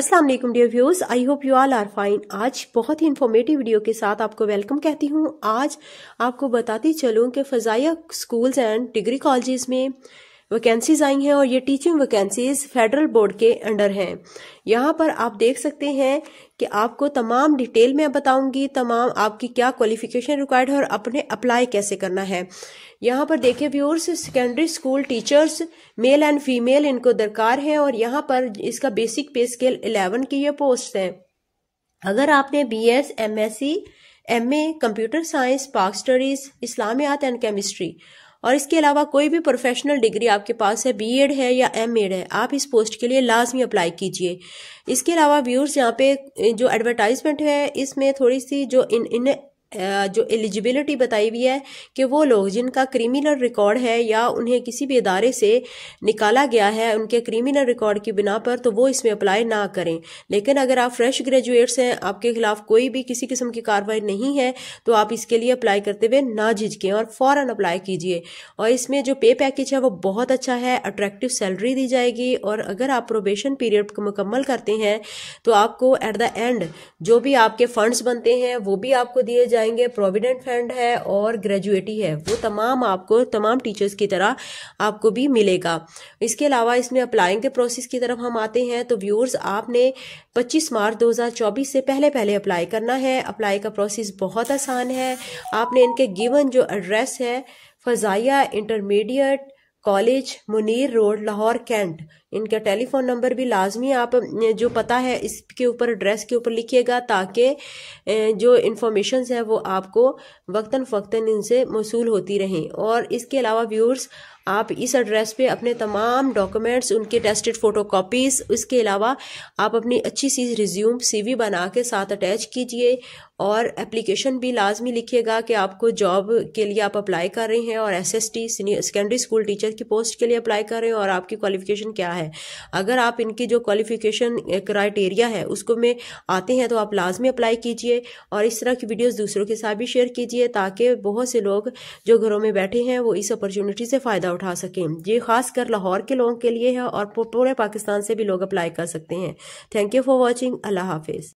अस्सलाम वालेकुम dear views I hope you all are fine आज बहुत ही इन्फॉर्मेटिव वीडियो के साथ आपको वेलकम कहती हूँ आज आपको बताती चलूँ कि Fazaia schools and degree colleges में वैकेंसीज आई हैं और ये टीचिंग वैकेंसीज फेडरल बोर्ड के अंडर हैं यहाँ पर आप देख सकते हैं कि आपको तमाम डिटेल में बताऊंगी तमाम आपकी क्या क्वालिफिकेशन रिक्वायर्ड है और अपने अप्लाई कैसे करना है यहाँ पर देखिए viewers secondary school teachers male and female इनको दरकार है और यहाँ पर इसका बेसिक पे स्केल इलेवन की ये पोस्ट है अगर आपने B S M S C M A computer science Pak studies इस्लामियात एंड केमिस्ट्री और इसके अलावा कोई भी प्रोफेशनल डिग्री आपके पास है बीएड है या एमएड है आप इस पोस्ट के लिए लाजमी अप्लाई कीजिए इसके अलावा व्यूर्स यहाँ पे जो एडवर्टाइजमेंट है इसमें थोड़ी सी जो इन इन जो एलिजिबिलिटी बताई हुई है कि वो लोग जिनका क्रिमिनल रिकॉर्ड है या उन्हें किसी भी इदारे से निकाला गया है उनके क्रिमिनल रिकॉर्ड की बिना पर तो वो इसमें अप्लाई ना करें लेकिन अगर आप फ्रेश ग्रेजुएट्स हैं आपके खिलाफ कोई भी किसी किस्म की कार्रवाई नहीं है तो आप इसके लिए अप्लाई करते हुए ना झिझकें और फ़ौरन अप्लाई कीजिए और इसमें जो पे पैकेज है वो बहुत अच्छा है अट्रैक्टिव सैलरी दी जाएगी और अगर आप प्रोबेशन पीरियड को मुकम्मल करते हैं तो आपको एट द एंड जो भी आपके फंड्स बनते हैं वो भी आपको दिए जाए जाएंगे प्रोविडेंट फंड है और ग्रेजुएटी है वो तमाम आपको तमाम टीचर्स की तरह आपको भी मिलेगा इसके अलावा इसमें अप्लाइंग के प्रोसेस की तरफ हम आते हैं तो व्यूअर्स आपने 25 मार्च 2024 से पहले पहले अप्लाई करना है अप्लाई का प्रोसेस बहुत आसान है आपने इनके गिवन जो एड्रेस है Fazaia intermediate college Munir road Lahore cantt इनका टेलीफोन नंबर भी लाजमी आप जो पता है इसके ऊपर एड्रेस के ऊपर लिखिएगा ताकि जो इन्फॉर्मेशन है वो आपको वक्ता फ़क्ता इनसे मौसू होती रहें और इसके अलावा व्यूअर्स आप इस एड्रेस पे अपने तमाम डॉक्यूमेंट्स उनके टेस्टेड फोटो कॉपीज़ इसके अलावा आप अपनी अच्छी सी रिज्यूम सीवी बना के साथ अटैच कीजिए और एप्लीकेशन भी लाजमी लिखिएगा कि आपको जॉब के लिए आप अप्लाई कर रहे हैं और SST senior secondary school teacher की पोस्ट के लिए अप्लाई कर रहे हैं और आपकी क्वालिफिकेशन क्या है है अगर आप इनकी जो क्वालिफिकेशन क्राइटेरिया है उसको में आते हैं तो आप लाजमी अप्लाई कीजिए और इस तरह की वीडियोस दूसरों के साथ भी शेयर कीजिए ताकि बहुत से लोग जो घरों में बैठे हैं वो इस अपॉर्चुनिटी से फ़ायदा उठा सकें ये खासकर लाहौर के लोगों के लिए है और पूरे पाकिस्तान से भी लोग अप्लाई कर सकते हैं thank you for watching Allah हाफिज़